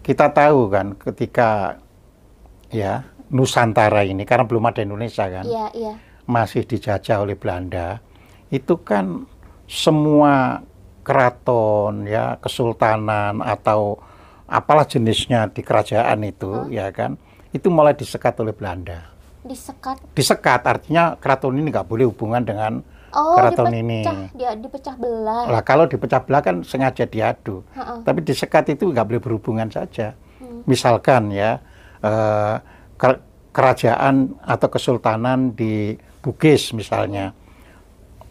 kita tahu kan ketika ya Nusantara ini karena belum ada Indonesia kan ya, ya. masih dijajah oleh Belanda itu kan semua keraton ya kesultanan atau apalah jenisnya di kerajaan itu hmm. ya kan itu mulai disekat oleh Belanda disekat disekat artinya keraton ini nggak boleh hubungan dengan Oh, keraton dipecah, ini. Dia dipecah belah. Lah kalau dipecah belah kan sengaja diadu. Ha -ha. Tapi disekat itu nggak boleh berhubungan saja. Hmm. Misalkan ya eh, kerajaan atau kesultanan di Bugis misalnya.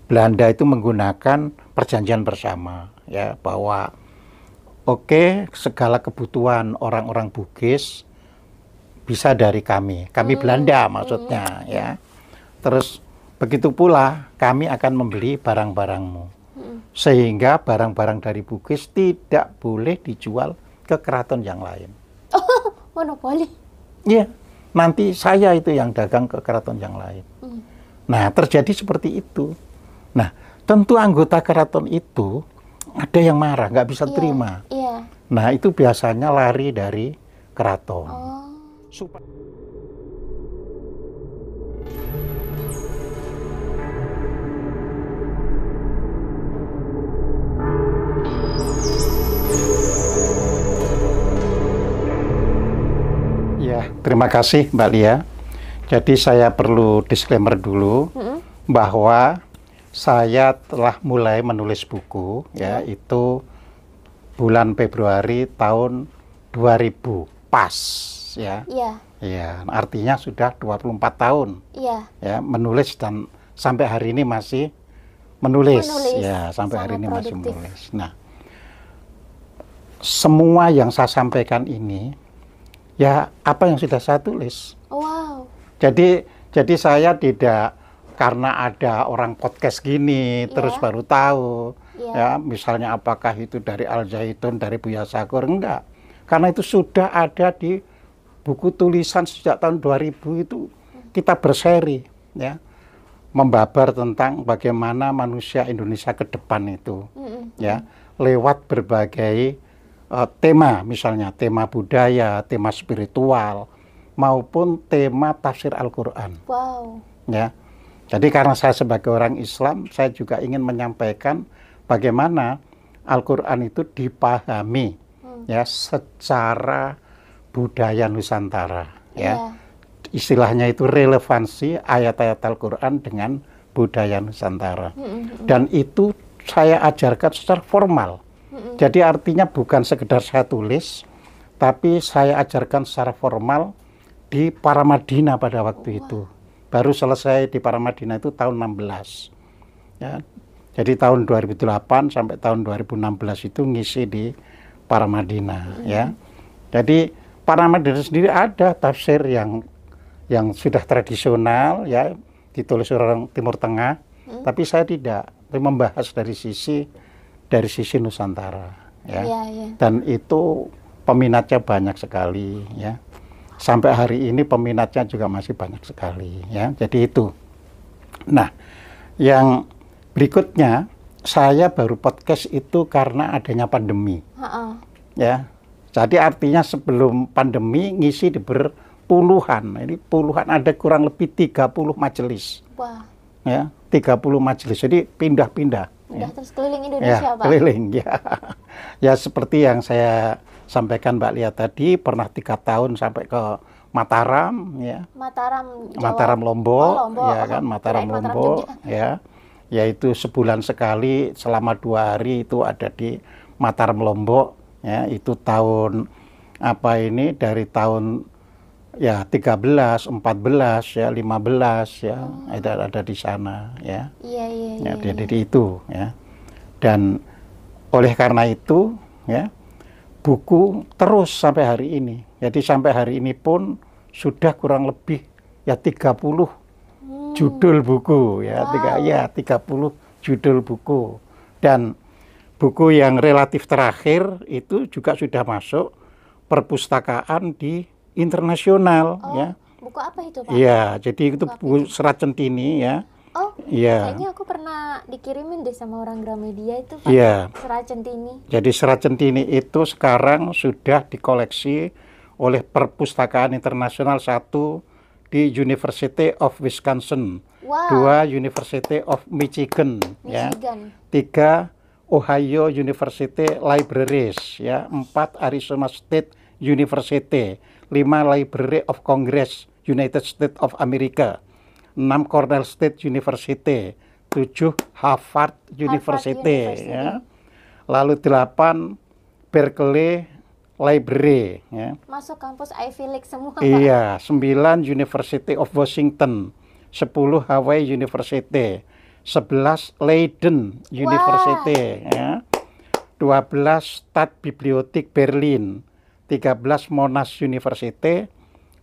Belanda itu menggunakan perjanjian bersama ya bahwa oke okay, segala kebutuhan orang-orang Bugis bisa dari kami, kami hmm. Belanda hmm. maksudnya ya. hmm. ya. Terus Begitu pula kami akan membeli barang-barangmu. Sehingga barang-barang dari Bugis tidak boleh dijual ke keraton yang lain. Oh, monopoli. Iya, nanti saya itu yang dagang ke keraton yang lain. Nah, terjadi seperti itu. Nah, tentu anggota keraton itu ada yang marah, nggak bisa yeah, terima. Yeah. Nah, itu biasanya lari dari keraton. Oh. Supaya... Terima kasih Mbak Lia. Jadi saya perlu disclaimer dulu mm -hmm. bahwa saya telah mulai menulis buku mm -hmm. ya itu bulan Februari tahun 2000 pas ya. Iya. Yeah. Ya, artinya sudah 24 tahun. Iya. Yeah. Ya, menulis dan sampai hari ini masih menulis. menulis. Ya, sampai Sangat hari ini produktif. masih menulis. Nah, semua yang saya sampaikan ini ya apa yang sudah saya tulis. Wow. Jadi jadi saya tidak karena ada orang podcast gini yeah. terus baru tahu yeah. ya misalnya apakah itu dari Al Zaitun dari Buya Sakur enggak karena itu sudah ada di buku tulisan sejak tahun 2000 itu kita berseri ya membabar tentang bagaimana manusia Indonesia ke depan itu mm -hmm. ya lewat berbagai Eh, tema misalnya tema budaya, tema spiritual maupun tema tafsir Al-Qur'an. Wow. Ya. Jadi karena saya sebagai orang Islam, saya juga ingin menyampaikan bagaimana Al-Qur'an itu dipahami hmm. ya secara budaya Nusantara ya. Yeah. Istilahnya itu relevansi ayat-ayat Al-Qur'an dengan budaya Nusantara. Hmm. hmm, hmm. Dan itu saya ajarkan secara formal jadi artinya bukan sekedar saya tulis, tapi saya ajarkan secara formal di Paramadina pada waktu wow. Oh, itu. Baru selesai di Paramadina itu tahun 16. Ya. Jadi tahun 2008 sampai tahun 2016 itu ngisi di Paramadina mm-hmm. ya. Jadi Paramadina sendiri ada tafsir yang yang sudah tradisional ya ditulis orang Timur Tengah, hmm tapi saya tidak membahas dari sisi dari sisi Nusantara ya. Ya, ya. Dan itu peminatnya banyak sekali ya. Sampai hari ini peminatnya juga masih banyak sekali ya. Jadi itu. Nah, yang berikutnya saya baru podcast itu karena adanya pandemi. Uh -uh. Ya. Jadi artinya sebelum pandemi ngisi di berpuluhan. Ini puluhan ada kurang lebih 30 majelis. Wah. Ya, 30 majelis. Jadi pindah-pindah Udah ya. terus keliling ya, Indonesia, ya, Pak. Keliling, ya. ya seperti yang saya sampaikan Mbak Lia tadi, pernah tiga tahun sampai ke Mataram, ya. Mataram. Jawa. Mataram Lombok, oh, Lombok, ya kan, Mataram Kirain Lombok, Mataram ya. Yaitu sebulan sekali selama dua hari itu ada di Mataram Lombok, ya. Itu tahun apa ini dari tahun ya 13, 14 ya, 15 ya oh. ada ada di sana ya. Iya iya. Ya, ya, jadi iya. itu ya. Dan oleh karena itu ya buku terus sampai hari ini. Jadi sampai hari ini pun sudah kurang lebih ya 30 hmm. judul buku ya, wow. tiga ya 30 judul buku. Dan buku yang relatif terakhir itu juga sudah masuk perpustakaan di internasional oh, ya. Buku apa itu Pak? Iya, jadi itu buku itu? Serat Centini ya. Oh, iya. Kayaknya aku pernah dikirimin deh sama orang Gramedia itu Pak. Iya. Serat Centini. Jadi Serat Centini itu sekarang sudah dikoleksi oleh Perpustakaan Internasional satu di University of Wisconsin, wow. dua University of Michigan, ya. Michigan, ya, tiga Ohio University Libraries, ya, empat Arizona State University, 5 Library of Congress United States of America, 6 Cornell State University, 7 Harvard University, Harvard University. Ya. lalu 8 Berkeley Library. Ya. Masuk kampus Ivy League semua. Iya, 9 University of Washington, 10 Hawaii University, 11 Leiden University, wow. ya. 12 Stadt Bibliothek Berlin, 13 Monash University,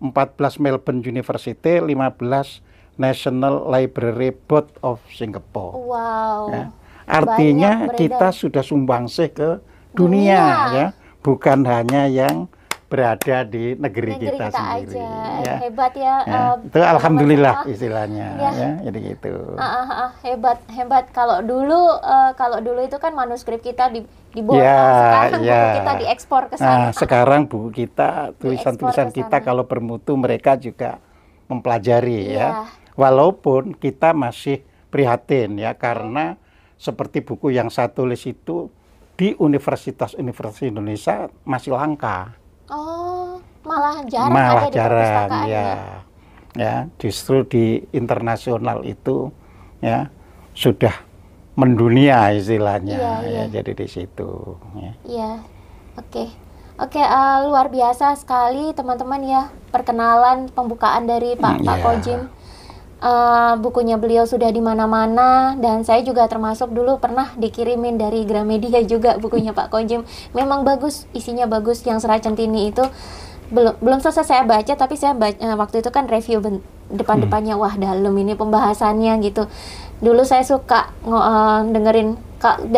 14 Melbourne University, 15 National Library Board of Singapore. Wow. Ya. Artinya kita sudah sumbangsih ke dunia, dunia ya, bukan hanya yang berada di negeri, negeri kita, kita sendiri. Aja. Ya. Hebat ya. ya. Uh, itu alhamdulillah uh, istilahnya. Ya. ya. Jadi gitu. Uh, uh, uh, hebat hebat. Kalau dulu uh, kalau dulu itu kan manuskrip kita di dibuat. Ya, sekarang ya. buku kita diekspor ke nah, sana. Nah, sekarang buku kita tulisan-tulisan kita kalau bermutu mereka juga mempelajari ya. ya. Walaupun kita masih prihatin ya karena iya. seperti buku yang saya tulis itu di universitas-universitas Indonesia masih langka Oh, malah jarang malah ada jarang, di ya. ya. ya. Justru di internasional itu ya sudah mendunia istilahnya iya, ya, ya. ya jadi di situ ya. Iya. Oke. Okay. Oke, okay, uh, eh, luar biasa sekali teman-teman ya perkenalan pembukaan dari Pak yeah. Pak iya. Kojim uh, bukunya beliau sudah di mana-mana dan saya juga termasuk dulu pernah dikirimin dari Gramedia juga bukunya Pak Kojim. Memang bagus, isinya bagus yang Serah ini itu belum belum selesai saya baca tapi saya baca, uh, eh, waktu itu kan review depan-depannya hmm. wah dalam ini pembahasannya gitu. Dulu saya suka uh, dengerin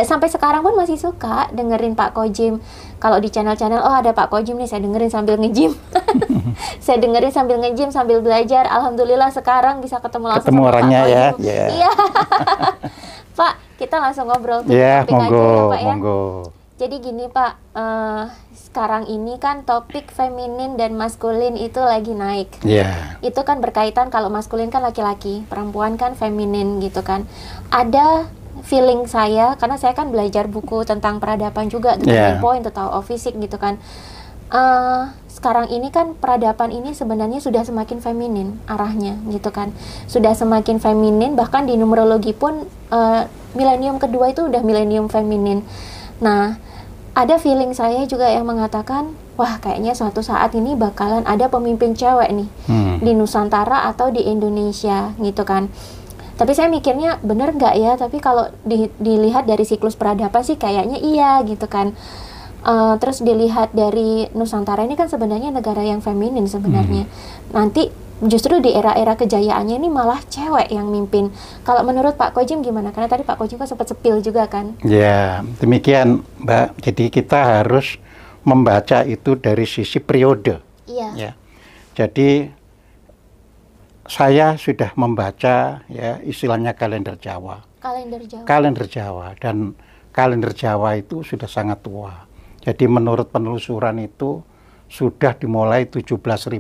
sampai sekarang pun masih suka dengerin Pak Kojim kalau di channel-channel oh ada Pak Kojim nih saya dengerin sambil ngejim saya dengerin sambil ngejim sambil belajar alhamdulillah sekarang bisa ketemu langsung ketemu sama orangnya Pak ya. Kojim. ya yeah. iya, iya. Pak kita langsung ngobrol yeah, iya, ya, monggo, ya ya jadi gini Pak uh, sekarang ini kan topik feminin dan maskulin itu lagi naik yeah. itu kan berkaitan kalau maskulin kan laki-laki perempuan kan feminin gitu kan ada feeling saya karena saya kan belajar buku tentang peradaban juga tentang yeah. point atau fisik gitu kan uh, sekarang ini kan peradaban ini sebenarnya sudah semakin feminin arahnya gitu kan sudah semakin feminin bahkan di numerologi pun uh, milenium kedua itu udah milenium feminin nah ada feeling saya juga yang mengatakan wah kayaknya suatu saat ini bakalan ada pemimpin cewek nih hmm. di Nusantara atau di Indonesia gitu kan tapi saya mikirnya bener nggak ya tapi kalau di, dilihat dari siklus peradaban sih kayaknya iya gitu kan uh, terus dilihat dari Nusantara ini kan sebenarnya negara yang feminin sebenarnya hmm. nanti justru di era-era kejayaannya ini malah cewek yang mimpin kalau menurut Pak Kojim gimana karena tadi Pak Kojim kan sempat sepil juga kan ya demikian Mbak jadi kita harus membaca itu dari sisi periode iya ya. jadi saya sudah membaca ya istilahnya kalender Jawa. Kalender Jawa. Kalender Jawa dan kalender Jawa itu sudah sangat tua. Jadi menurut penelusuran itu sudah dimulai 17.500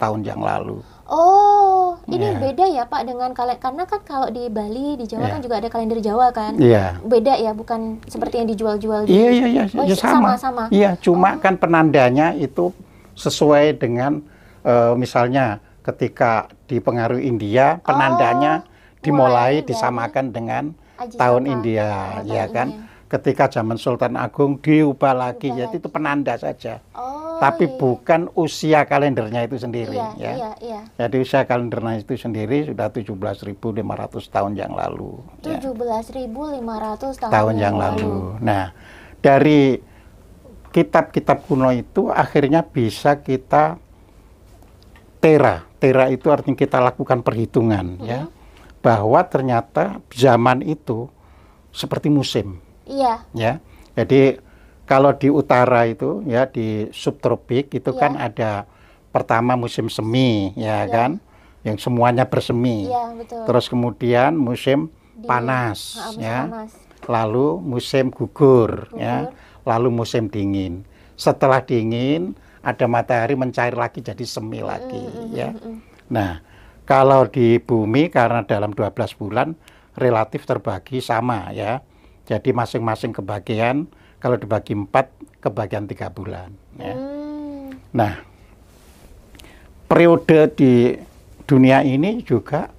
tahun yang lalu. Oh, ini yeah. beda ya Pak dengan kalender karena kan kalau di Bali, di Jawa yeah. kan iya. juga ada kalender Jawa kan. Iya. Yeah. Beda ya, bukan seperti yang dijual-jual. Iya, iya, iya, oh, ya iya, sama. Sama-sama. Iya, cuma oh. kan penandanya itu sesuai dengan uh, misalnya ketika dipengaruhi India penandanya oh, dimulai disamakan dengan Aji tahun India ya iya. kan ketika zaman Sultan Agung diubah lagi Ubah jadi itu penanda saja oh, tapi iya. bukan usia kalendernya itu sendiri iya, ya iya, iya. jadi usia kalendernya itu sendiri sudah 17.500 tahun yang lalu 17.500 ya. tahun, tahun yang lalu. lalu nah dari kitab-kitab kuno itu akhirnya bisa kita tera tera itu artinya kita lakukan perhitungan hmm. ya bahwa ternyata zaman itu seperti musim. Iya. Ya. Jadi kalau di utara itu ya di subtropik itu iya. kan ada pertama musim semi ya iya. kan yang semuanya bersemi. Iya, betul. Terus kemudian musim di, panas ya. Panas. Lalu musim gugur, ya. gugur ya. Lalu musim dingin. Setelah dingin ada matahari mencair lagi jadi semi lagi ya. Nah, kalau di bumi karena dalam 12 bulan relatif terbagi sama ya. Jadi masing-masing kebagian kalau dibagi 4 kebagian 3 bulan ya. Mm. Nah, periode di dunia ini juga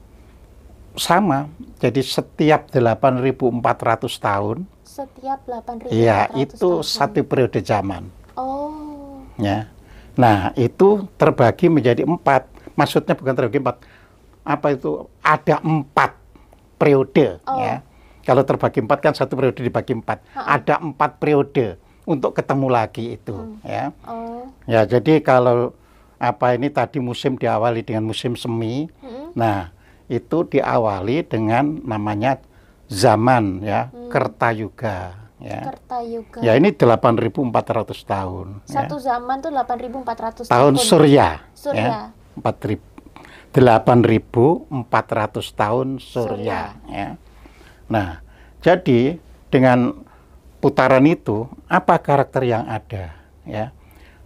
sama. Jadi setiap 8.400 tahun setiap 8.400 Iya, itu tahun. satu periode zaman. Oh. Ya. Nah, itu terbagi menjadi empat. Maksudnya bukan terbagi empat. Apa itu? Ada empat periode. Oh. Ya. Kalau terbagi empat kan satu periode dibagi empat. Ada empat periode untuk ketemu lagi itu. Hmm. Ya. Oh. Ya, jadi kalau apa ini tadi musim diawali dengan musim semi. Hmm. Nah, itu diawali dengan namanya zaman ya, hmm. Kertayuga ya. Kerta Yuga. Ya ini 8.400 tahun. Satu ya. zaman tuh 8.400 tahun. Tahun Surya. Surya. Ya, 8.400 tahun Surya. Surya. Ya. Nah, jadi dengan putaran itu apa karakter yang ada? Ya,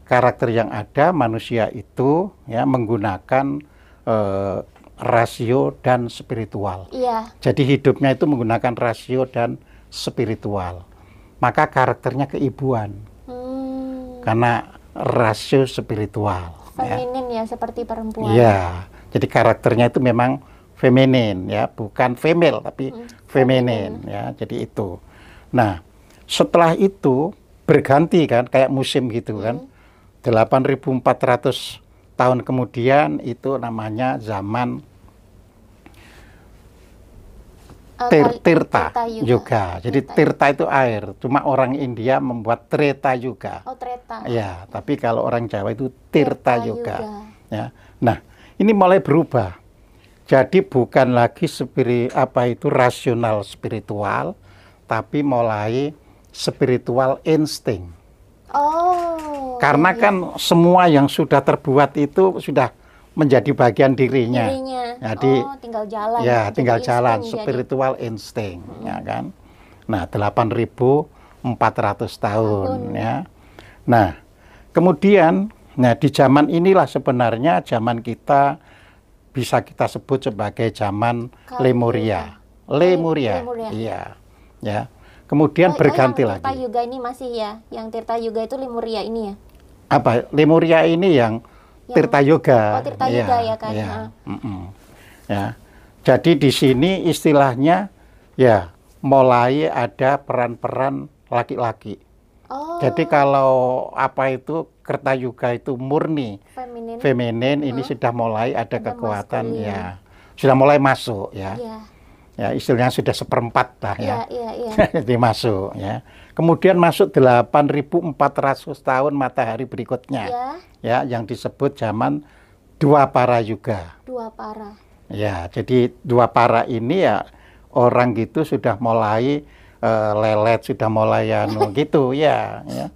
karakter yang ada manusia itu ya menggunakan eh, rasio dan spiritual. Iya. Jadi hidupnya itu menggunakan rasio dan spiritual maka karakternya keibuan. Hmm. Karena rasio spiritual. Ya. Feminin ya. ya seperti perempuan. ya Jadi karakternya itu memang feminin ya, bukan female tapi hmm. feminin ya. Jadi itu. Nah, setelah itu berganti kan kayak musim gitu kan. Hmm. 8400 tahun kemudian itu namanya zaman tirta, tirta yuga. Jadi tirta. tirta itu air. Cuma orang India membuat treta yuga. Oh, treta. Ya, tapi kalau orang Jawa itu tirta, tirta yuga. yuga. Ya. Nah, ini mulai berubah. Jadi bukan lagi spirit apa itu rasional spiritual, tapi mulai spiritual insting. Oh. Karena iya. kan semua yang sudah terbuat itu sudah menjadi bagian dirinya. dirinya. Jadi oh, tinggal jalan. Ya, tinggal jadi jalan spiritual jadi... instinct, hmm. ya kan. Nah, 8.400 tahun, tahun ya. Nah, kemudian nah di zaman inilah sebenarnya zaman kita bisa kita sebut sebagai zaman Kali. Lemuria. Lemuria. Iya. Ya. Kemudian oh, oh berganti oh, yang lagi. Tirta Yuga ini masih ya, yang Tirta Yuga itu Lemuria ini ya. Apa? Lemuria ini yang yang, Tirta Yoga. Oh, Tirta iya, Yoga ya, iya. ya Ya. Mm -mm. ya. Jadi di sini istilahnya ya mulai ada peran-peran laki-laki. Oh. Jadi kalau apa itu Kerta Yoga itu murni feminin, feminin ini hmm. sudah mulai ada sudah kekuatan ya. maskulin. ya. Sudah mulai masuk ya. Yeah ya istilahnya sudah seperempat lah ya, ya, ya, ya. masuk ya kemudian masuk 8.400 tahun matahari berikutnya ya. ya yang disebut zaman dua para juga dua para ya jadi dua para ini ya orang gitu sudah mulai uh, lelet sudah mulai anu gitu ya ya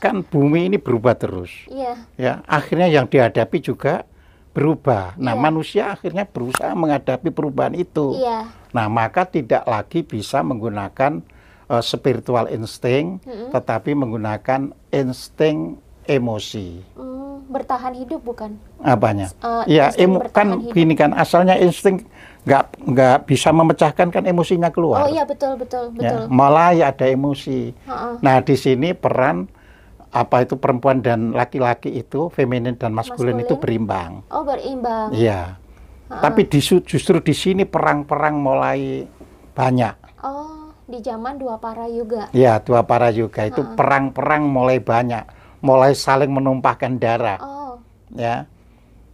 kan bumi ini berubah terus ya. ya akhirnya yang dihadapi juga berubah. Nah, iya. manusia akhirnya berusaha menghadapi perubahan itu. Yeah. Nah, maka tidak lagi bisa menggunakan uh, spiritual insting, mm -hmm. tetapi menggunakan insting emosi. Mm, bertahan hidup bukan? Apanya? Uh, ya, emo kan hidup. gini kan asalnya insting nggak nggak bisa memecahkan kan emosinya keluar. Oh iya betul betul ya, betul. Ya, malah ya ada emosi. Uh -uh. Nah di sini peran apa itu perempuan dan laki-laki itu feminin dan maskulin, maskulin itu berimbang. Oh berimbang. Iya. Tapi di, justru di sini perang-perang mulai banyak. Oh di zaman dua para juga. Iya dua para juga itu perang-perang mulai banyak, mulai saling menumpahkan darah. Oh. Ya.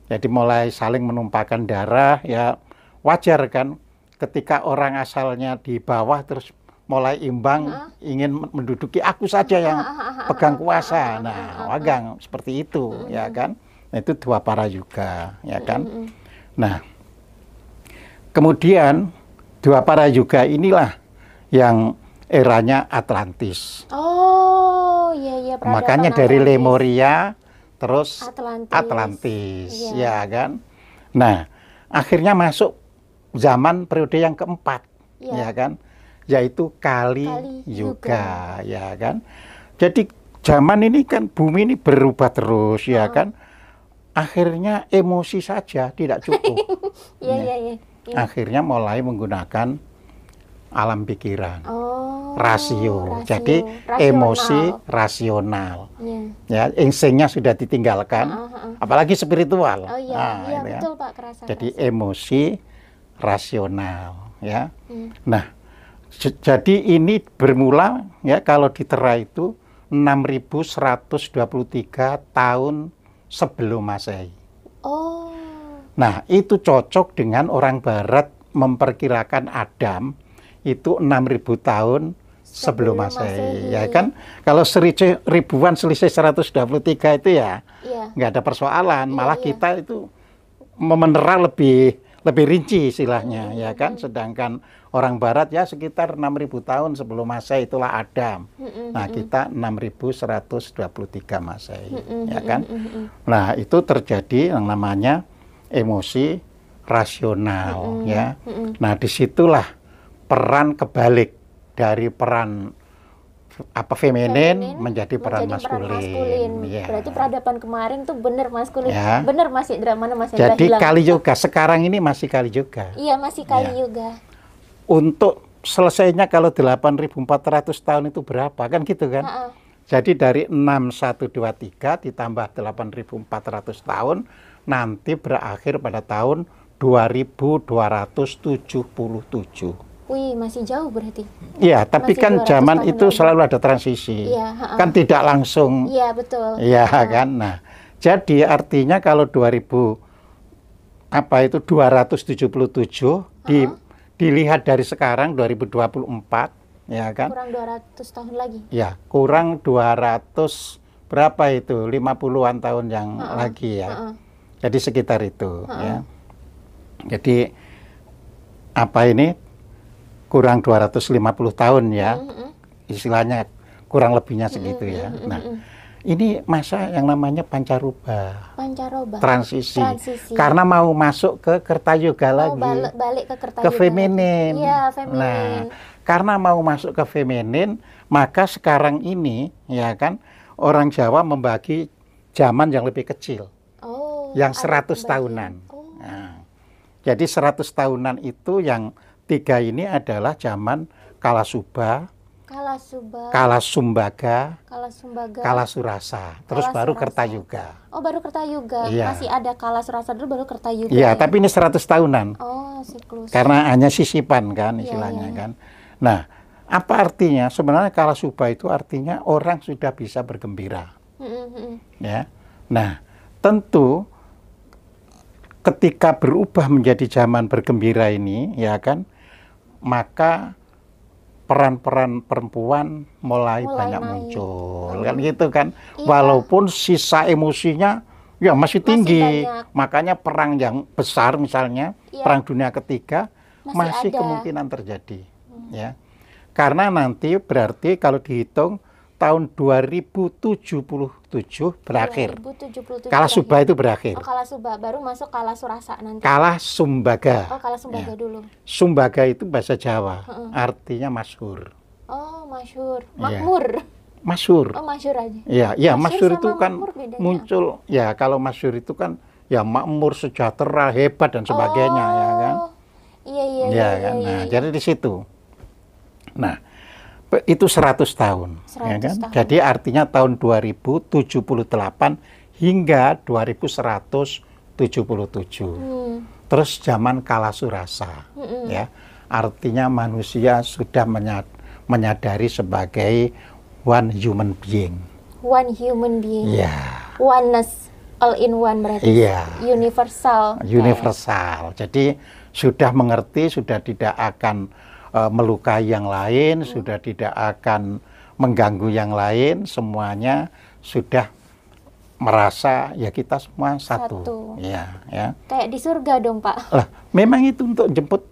Jadi mulai saling menumpahkan darah ya wajar kan ketika orang asalnya di bawah terus mulai imbang uh ingin menduduki aku saja yang pegang kuasa. Nah, wagang seperti itu, uh mm-hmm. -huh. ya kan? Nah, itu dua para juga, ya kan? Uh mm-hmm. -huh. Nah, kemudian dua para juga inilah yang eranya Atlantis. Oh, iya iya. Makanya dari Atlantis. Lemuria terus Atlantis, Atlantis iya. ya kan. Nah, akhirnya masuk zaman periode yang keempat, ya, ya kan yaitu Kali, Kali juga ya kan. Jadi zaman ini kan bumi ini berubah terus ya oh. kan. Akhirnya emosi saja tidak cukup. Iya, ya. iya, iya, Akhirnya mulai menggunakan alam pikiran. Oh. Rasio. rasio. Jadi rasional. emosi rasional. Yeah. Ya, insingnya sudah ditinggalkan. Uh, uh, Apalagi spiritual. Oh nah, ya. betul Pak Jadi emosi rasional ya. Hmm. Nah, jadi ini bermula ya kalau ditera itu 6123 tahun sebelum Masehi. Oh. Nah, itu cocok dengan orang barat memperkirakan Adam itu 6000 tahun sebelum Masehi, ya kan? Kalau seribu ribuan selisih 123 itu ya, ya. nggak ada persoalan. Malah ya, ya. kita itu memenera lebih lebih rinci istilahnya ya kan sedangkan orang barat ya sekitar 6000 tahun sebelum Masehi itulah Adam. Nah, kita 6123 Masehi ya kan. Nah, itu terjadi yang namanya emosi rasional ya. Nah, disitulah peran kebalik dari peran apa feminin, feminin menjadi peran menjadi maskulin. Peran maskulin. Ya. Berarti peradaban kemarin tuh benar maskulin. Ya. Benar masih drama masih Jadi kali juga sekarang ini masih kali juga. Iya, masih kali ya. juga. Untuk selesainya kalau 8400 tahun itu berapa kan gitu kan? Ha -ha. Jadi dari 6123 ditambah 8400 tahun nanti berakhir pada tahun 2277. Wih, masih jauh berarti. Iya, tapi masih kan zaman itu selalu ada transisi. Ya, Kan tidak langsung. Iya, betul. Iya kan. Nah, jadi artinya kalau 2000 apa itu 277 di dilihat dari sekarang 2024 ya kan? Kurang 200 tahun lagi. Iya kurang 200 berapa itu? 50-an tahun yang ha lagi ya. Jadi sekitar itu ya. Jadi apa ini kurang 250 tahun ya. Istilahnya kurang lebihnya segitu ya. Nah, ini masa yang namanya pancaroba. Pancaroba. Transisi. Transisi. Karena mau masuk ke Kertayuga oh, lagi. Balik, balik ke Kertayuga. Ke feminin. Iya, feminin. Nah, karena mau masuk ke feminin, maka sekarang ini ya kan orang Jawa membagi zaman yang lebih kecil. Oh. Yang 100 tahunan. Oh. Nah, jadi 100 tahunan itu yang tiga ini adalah zaman Kalasuba, Kalasuba, Kalasumbaga, Kalasumbaga, Kalasurasa, terus Kalasurasa. baru Kertayuga. Oh, baru Kertayuga. Iya. Masih ada Kalasurasa dulu baru Kertayuga. Iya, ya? tapi ini 100 tahunan. Oh, siklus. Karena hanya sisipan kan iya, istilahnya iya, iya. kan. Nah, apa artinya? Sebenarnya Kalasuba itu artinya orang sudah bisa bergembira. Mm-hmm. Ya. Nah, tentu ketika berubah menjadi zaman bergembira ini, ya kan, maka peran-peran perempuan mulai, mulai banyak naik. muncul kan gitu kan iya. walaupun sisa emosinya ya masih tinggi makanya perang yang besar misalnya iya. perang dunia ketiga masih, masih kemungkinan terjadi hmm. ya karena nanti berarti kalau dihitung tahun 2077 berakhir. 2077. Kalah Subah itu berakhir. Oh, Kalah Subah baru masuk Kalah Surasa nanti. Kalah Sumbaga. Oh, Kalah Sumbaga ya. dulu. Sumbaga itu bahasa Jawa, uh artinya masyhur. Oh, masyhur. Ya. Makmur. Ya. Masyhur. Oh, masyhur aja. Iya, iya. masyhur itu kan muncul ya kalau masyhur itu kan ya makmur, sejahtera, hebat dan sebagainya oh. ya kan. Oh, iya, iya, ya, iya, kan? iya, nah, iya. Nah, jadi di situ. Nah, itu 100 tahun, 100 ya kan? tahun. Jadi artinya tahun 2078 hingga 2177. Hmm. Terus zaman kala surasa, hmm. ya. Artinya manusia sudah menyadari sebagai one human being. One human being. Ya. Yeah. Oneness all in one berarti. Iya. Universal. Universal. Okay. Jadi sudah mengerti, sudah tidak akan uh, melukai yang lain, hmm. sudah tidak akan mengganggu yang lain, semuanya sudah merasa ya kita semua satu. satu. Ya, ya. Kayak di surga dong, Pak. Lah, memang itu untuk jemput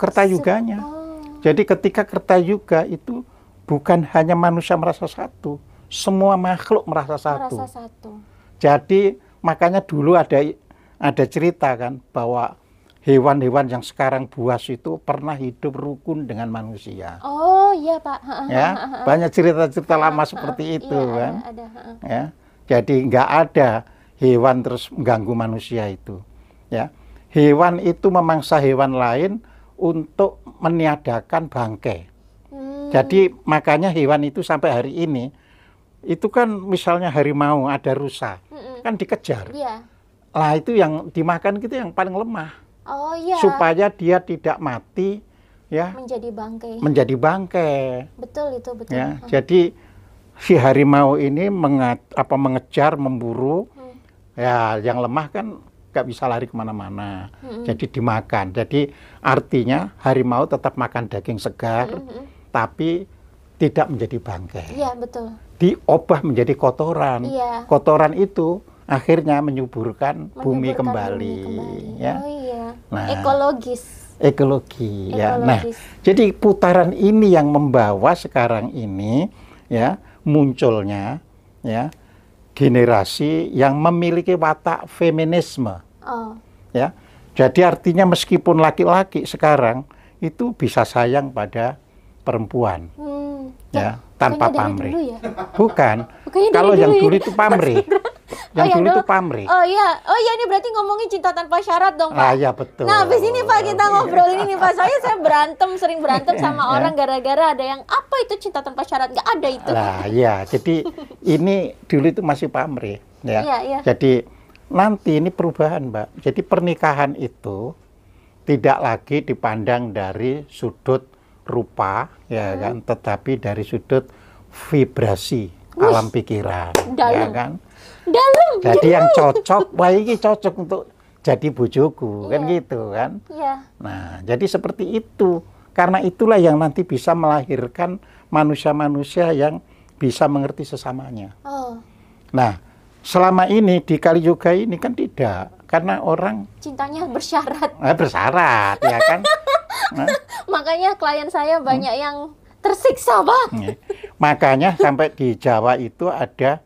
Kertayuganya. Oh. Jadi ketika Kertayuga itu bukan hanya manusia merasa satu, semua makhluk merasa satu. Merasa satu. Jadi makanya dulu ada ada cerita kan bahwa hewan-hewan yang sekarang buas itu pernah hidup rukun dengan manusia. Oh iya pak. ya banyak cerita-cerita lama seperti iya, itu ya, kan. Ada, ada, ya jadi nggak ada hewan terus mengganggu manusia itu. Ya hewan itu memangsa hewan lain untuk meniadakan bangkai. Hmm. Jadi makanya hewan itu sampai hari ini itu kan misalnya harimau ada rusa hmm. kan dikejar. Iya. Lah itu yang dimakan gitu yang paling lemah. Oh iya. Supaya dia tidak mati ya. Menjadi bangkai. Menjadi bangkai. Betul itu betul. Ya, hmm. jadi si harimau ini mengat, apa mengejar, memburu. Hmm. Ya, yang lemah kan nggak bisa lari kemana-mana. Hmm. Jadi dimakan. Jadi artinya harimau tetap makan daging segar, hmm. hmm. tapi tidak menjadi bangkai. Ya betul. Diubah menjadi kotoran. ya. Kotoran itu akhirnya menyuburkan, menyuburkan bumi, kembali, bumi kembali ya. Oh iya. Nah, ekologis ekologi ya. Nah, jadi putaran ini yang membawa sekarang ini ya munculnya ya generasi yang memiliki watak feminisme. Oh. Ya. Jadi artinya meskipun laki-laki sekarang itu bisa sayang pada perempuan. Hmm. Ya, ya tanpa pamrih. Ya? Bukan. Kalau yang dulu itu pamrih. Yang oh, iya, dulu, dulu tuh pamrih. Oh iya, oh iya ini berarti ngomongin cinta tanpa syarat dong Pak. Ah iya betul. Nah abis ini Pak kita iya. ngobrol ini Pak. Soalnya saya berantem, sering berantem sama iya. orang gara-gara ada yang apa itu cinta tanpa syarat nggak ada itu. Nah, iya, jadi ini dulu itu masih pamrih ya. Iya, iya. Jadi nanti ini perubahan Mbak. Jadi pernikahan itu tidak lagi dipandang dari sudut rupa ya hmm. kan, tetapi dari sudut vibrasi alam pikiran ya dalam. ya kan dalam. Jadi gitu. yang cocok, wah ini cocok untuk jadi bujuku, kan iya. kan gitu kan. Iya. Nah, jadi seperti itu. Karena itulah yang nanti bisa melahirkan manusia-manusia yang bisa mengerti sesamanya. Oh. Nah, selama ini di Kali Yoga ini kan tidak. Karena orang... Cintanya bersyarat. Eh, bersyarat, ya kan. nah. Makanya klien saya banyak hmm. yang tersiksa, Bang. Iya. Makanya sampai di Jawa itu ada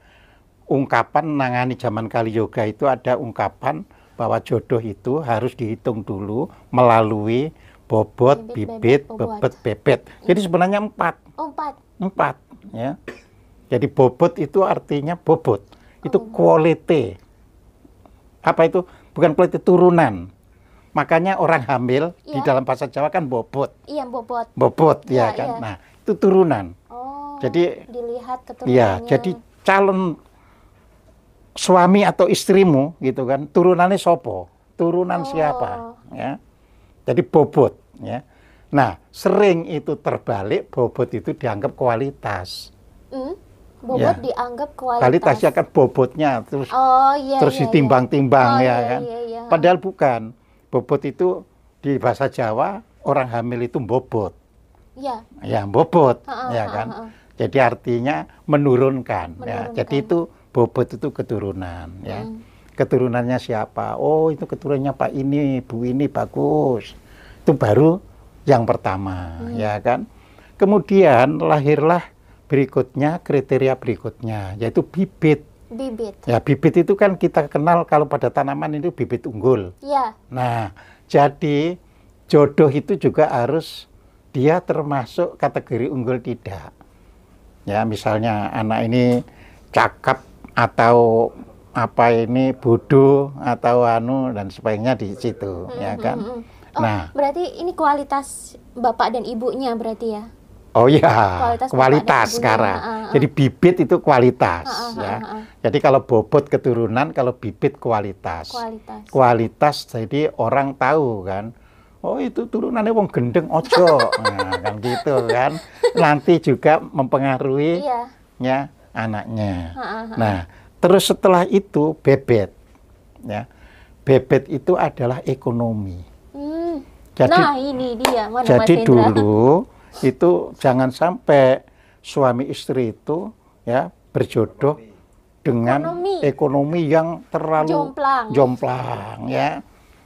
ungkapan nangani zaman kali yoga itu ada ungkapan bahwa jodoh itu harus dihitung dulu melalui bobot, bibit, bibit bebet, bebet. Jadi iya. sebenarnya empat. empat. Empat, ya. Jadi bobot itu artinya bobot. Itu oh. quality. Apa itu? Bukan quality turunan. Makanya orang hamil ya. di iya. dalam bahasa Jawa kan bobot. Iya, bobot. Bobot ya, ya kan. Ya. Nah, itu turunan. Oh. Jadi dilihat iya, keturunannya. Iya, jadi calon suami atau istrimu gitu kan turunannya sopo turunan oh. siapa ya jadi bobot ya nah sering itu terbalik bobot itu dianggap kualitas mm, bobot ya. dianggap kualitas ya kualitasnya kan bobotnya terus oh, iya, terus iya, iya. ditimbang-timbang iya. oh, ya iya, kan iya, iya. padahal bukan bobot itu di bahasa Jawa orang hamil itu bobot iya. ya ya bobot ha, ha, ya kan ha, ha. jadi artinya menurunkan, menurunkan. ya jadi itu bobot itu keturunan ya. Hmm. Keturunannya siapa? Oh, itu keturunannya Pak ini, Bu ini bagus. Itu baru yang pertama, hmm. ya kan? Kemudian lahirlah berikutnya kriteria berikutnya yaitu bibit. Bibit. Ya, bibit itu kan kita kenal kalau pada tanaman itu bibit unggul. ya. Nah, jadi jodoh itu juga harus dia termasuk kategori unggul tidak. Ya, misalnya anak ini cakap atau apa ini bodoh atau anu dan sebagainya di situ hmm, ya hmm, kan. Hmm, hmm, Oh, nah, berarti ini kualitas bapak dan ibunya berarti ya? Oh iya, kualitas, kualitas sekarang. Uh, uh. Jadi bibit itu kualitas uh, uh, uh, ya. Uh, Jadi kalau bobot keturunan, kalau bibit kualitas. Kualitas. Kualitas jadi orang tahu kan. Oh itu turunannya wong gendeng ojo, nah, kan gitu kan. Nanti juga mempengaruhi iya. ya anaknya. Nah, terus setelah itu bebet, ya bebet itu adalah ekonomi. Hmm. Jadi, nah ini dia. Mana jadi Mas dulu itu jangan sampai suami istri itu ya berjodoh ekonomi. dengan ekonomi, yang terlalu jomplang, jomplang ya.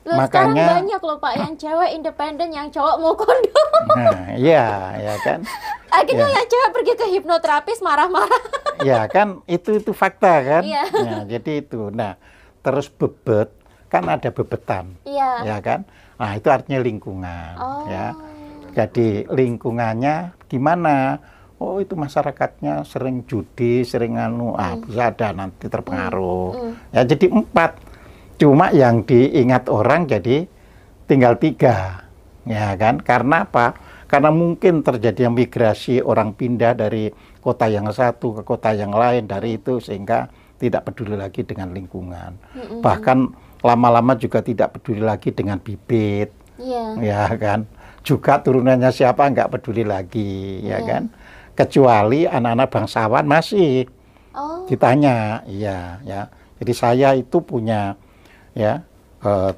Loh, Makanya banyak loh Pak yang cewek independen yang cowok mau kondom. Nah, iya, ya kan. Akhirnya ya. yang cewek pergi ke hipnoterapis marah-marah. Ya kan, itu itu fakta kan. Iya. Nah, jadi itu. Nah, terus bebet kan ada bebetan. Iya. Ya kan? Nah, itu artinya lingkungan, ya. oh. ya. Jadi lingkungannya gimana? oh itu masyarakatnya sering judi, sering anu, ah hmm. bisa ada nanti terpengaruh. Hmm. hmm. Ya jadi empat. Cuma yang diingat orang jadi tinggal tiga, ya kan? Karena apa? Karena mungkin terjadi migrasi orang pindah dari kota yang satu ke kota yang lain dari itu sehingga tidak peduli lagi dengan lingkungan. Mm -hmm. Bahkan lama-lama juga tidak peduli lagi dengan bibit, yeah. ya kan? Juga turunannya siapa nggak peduli lagi, yeah. ya iya. kan? Kecuali anak-anak bangsawan masih oh. ditanya, iya, ya. Jadi saya itu punya ya eh,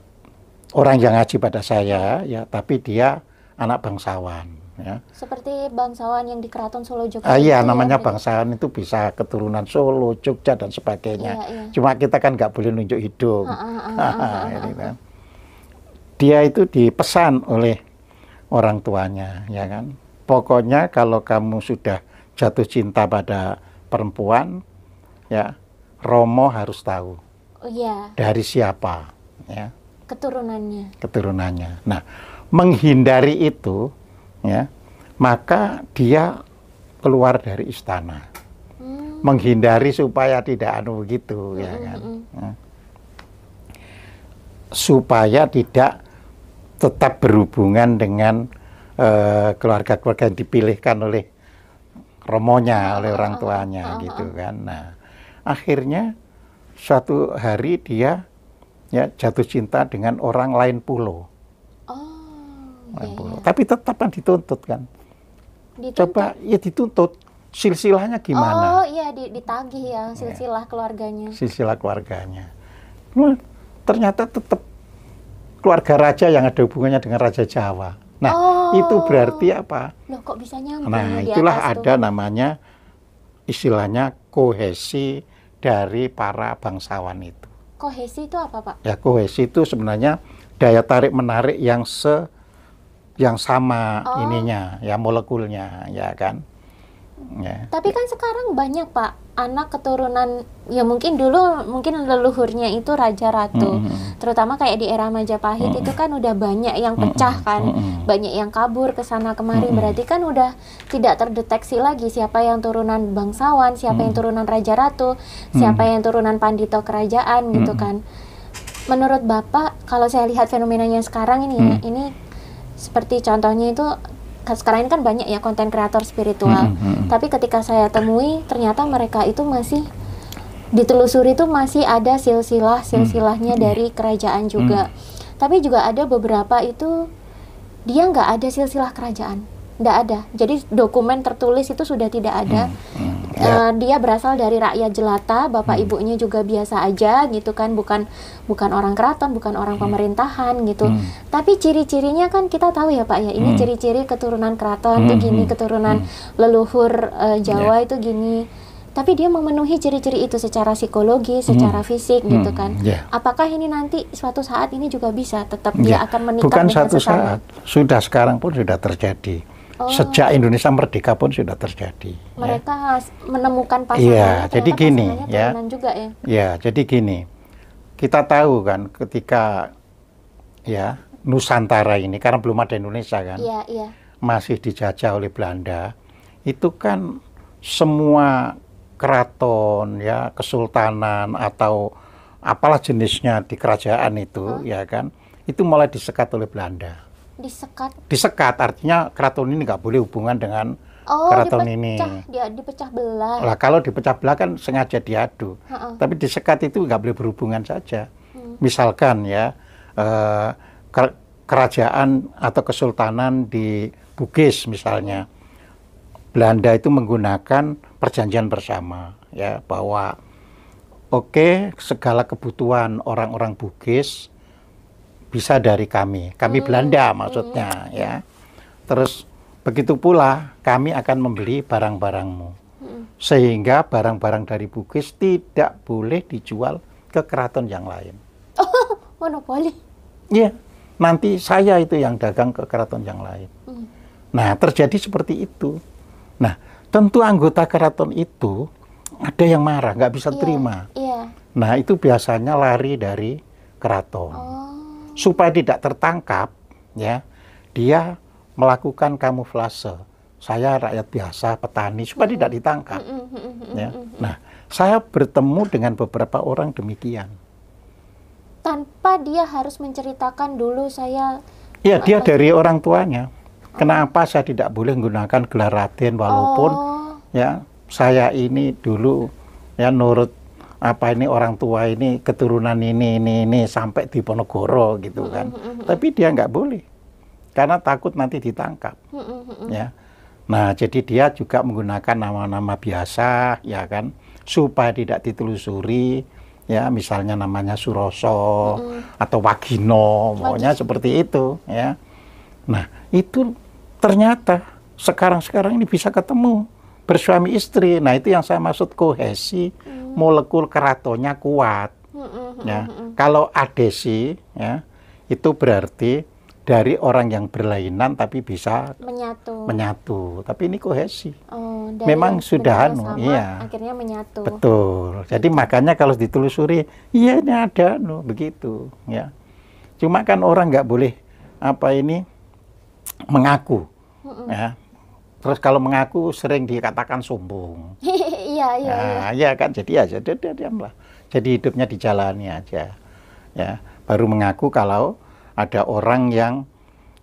orang yang ngaji pada saya ya tapi dia anak bangsawan ya. Seperti bangsawan yang di Keraton Solo Jogja. Ah, iya, ya, namanya ya, bangsawan itu bisa keturunan Solo, Jogja dan sebagainya. Iya, iya. Cuma kita kan nggak boleh nunjuk hidung. Ah, ah, ah, kan. Dia itu dipesan oleh orang tuanya, ya kan. Pokoknya kalau kamu sudah jatuh cinta pada perempuan, ya Romo harus tahu. Oh iya. Dari siapa, ya? Keturunannya. Keturunannya. Nah, menghindari itu, ya, maka dia keluar dari istana. Hmm. Menghindari supaya tidak anu begitu, ya hmm, kan? hmm, hmm, ya kan? Hmm. Supaya tidak tetap berhubungan dengan keluarga eh, keluarga-keluarga yang dipilihkan oleh romonya, oleh orang ah, ah, tuanya, ah, gitu kan. Nah, akhirnya suatu hari dia ya jatuh cinta dengan orang lain pulau. Oh. Lain iya, pulau. Iya. Tapi tetap kan dituntut kan. Dituntut. Coba ya dituntut silsilahnya gimana? Oh iya ditagih ya iya. silsilah ya. keluarganya. Silsilah keluarganya. Nah, ternyata tetap keluarga raja yang ada hubungannya dengan raja Jawa. Nah, oh. itu berarti apa? Loh kok bisa Nah, itulah ada tuh? namanya istilahnya kohesi dari para bangsawan itu. Kohesi itu apa, Pak? Ya, kohesi itu sebenarnya daya tarik menarik yang se yang sama oh. ininya, ya molekulnya, ya kan. Yeah. Tapi kan sekarang banyak pak anak keturunan ya mungkin dulu mungkin leluhurnya itu raja ratu, mm -hmm. terutama kayak di era Majapahit mm -hmm. itu kan udah banyak yang pecah kan, mm -hmm. banyak yang kabur ke sana kemari, mm -hmm. berarti kan udah tidak terdeteksi lagi siapa yang turunan bangsawan, siapa mm -hmm. yang turunan raja ratu, siapa mm -hmm. yang turunan pandito kerajaan mm -hmm. gitu kan. Menurut bapak kalau saya lihat fenomenanya sekarang ini, mm -hmm. ya, ini seperti contohnya itu Kan sekarang ini kan banyak ya konten kreator spiritual. Mm -hmm. Tapi ketika saya temui ternyata mereka itu masih ditelusuri itu masih ada silsilah mm, silsilahnya hmm. dari kerajaan juga. Hmm. Tapi juga ada beberapa itu dia nggak ada silsilah kerajaan, nggak ada. Jadi dokumen tertulis itu sudah tidak ada. Mm Hmm yeah. Ya. uh, dia berasal dari rakyat jelata bapak hmm. ibunya juga biasa aja gitu kan bukan bukan orang keraton bukan orang hmm. pemerintahan gitu hmm. tapi ciri-cirinya kan kita tahu ya pak ya ini hmm. ciri-ciri hmm. keturunan keraton hmm. itu gini hmm. keturunan hmm. leluhur uh, Jawa yeah. itu gini tapi dia memenuhi ciri-ciri itu secara psikologi, hmm. secara gitu hmm. fisik hmm. gitu kan. Yeah. Apakah ini nanti suatu saat ini juga bisa tetap yeah. dia ya. akan menikah Bukan suatu satu sesama? saat, sudah sekarang pun sudah terjadi Oh. sejak Indonesia merdeka pun sudah terjadi. Ya. Mereka ya. menemukan pasangan. Iya, jadi gini ya. Juga ya. Iya, jadi gini. Kita tahu kan ketika ya Nusantara ini karena belum ada Indonesia kan. Iya, iya. Masih dijajah oleh Belanda. Itu kan semua keraton ya, kesultanan atau apalah jenisnya di kerajaan itu oh. ya kan. Itu mulai disekat oleh Belanda Disekat. Disekat artinya keraton ini nggak boleh hubungan dengan oh, keraton dipecah, ini. Dia dipecah belah. Lah kalau dipecah belah kan sengaja diadu. uh -uh. Tapi disekat itu nggak boleh berhubungan saja. Hmm. Misalkan ya eh, kerajaan atau kesultanan di Bugis misalnya. Belanda itu menggunakan perjanjian bersama ya bahwa oke okay, segala kebutuhan orang-orang Bugis bisa dari kami, kami hmm. Belanda maksudnya hmm. ya. Terus begitu pula kami akan membeli barang-barangmu. Hmm. Sehingga barang-barang dari Bugis tidak boleh dijual ke keraton yang lain. Oh, monopoli. Iya, nanti saya itu yang dagang ke keraton yang lain. Hmm. Nah, terjadi seperti itu. Nah, tentu anggota keraton itu ada yang marah, nggak bisa yeah, terima. Yeah. Nah, itu biasanya lari dari keraton. Oh supaya tidak tertangkap, ya, dia melakukan kamuflase. Saya rakyat biasa, petani, supaya tidak ditangkap. Ya. Nah, saya bertemu dengan beberapa orang demikian. Tanpa dia harus menceritakan dulu saya. Ya, dia dari orang tuanya. Oh. Kenapa saya tidak boleh menggunakan gelar Raden walaupun oh. ya saya ini dulu ya nurut apa ini orang tua ini keturunan ini ini ini sampai di Ponegoro gitu kan. Mm -hmm. Tapi dia nggak boleh karena takut nanti ditangkap. Mm -hmm. Ya. Nah, jadi dia juga menggunakan nama-nama biasa ya kan supaya tidak ditelusuri ya misalnya namanya Suroso mm -hmm. atau Wagino maunya seperti itu ya. Nah, itu ternyata sekarang-sekarang ini bisa ketemu bersuami istri. Nah, itu yang saya maksud kohesi, hmm. molekul keratonya kuat. Hmm, hmm, hmm ya. Hmm, kalau adesi, ya, itu berarti dari orang yang berlainan tapi bisa menyatu. Menyatu. Tapi ini kohesi. Oh, Memang sudah anu, iya. Akhirnya menyatu. Betul. Jadi makanya kalau ditelusuri, iya ini ada anu, begitu, ya. Cuma kan orang nggak boleh apa ini mengaku, ya Terus kalau mengaku sering dikatakan sombong. Iya, iya. Nah, iya, iya kan jadi aja ya, dia, dia diamlah. Jadi hidupnya dijalani aja. Ya, baru mengaku kalau ada orang yang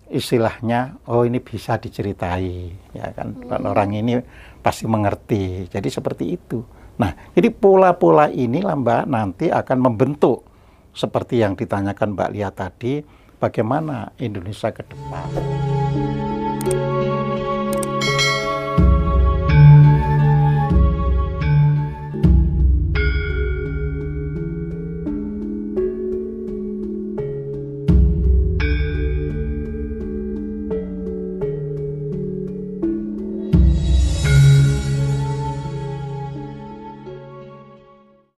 istilahnya oh ini bisa diceritai, ya kan. Hmm. Orang ini pasti mengerti. Jadi seperti itu. Nah, jadi pola-pola ini Mbak nanti akan membentuk seperti yang ditanyakan Mbak Lia tadi, bagaimana Indonesia ke depan.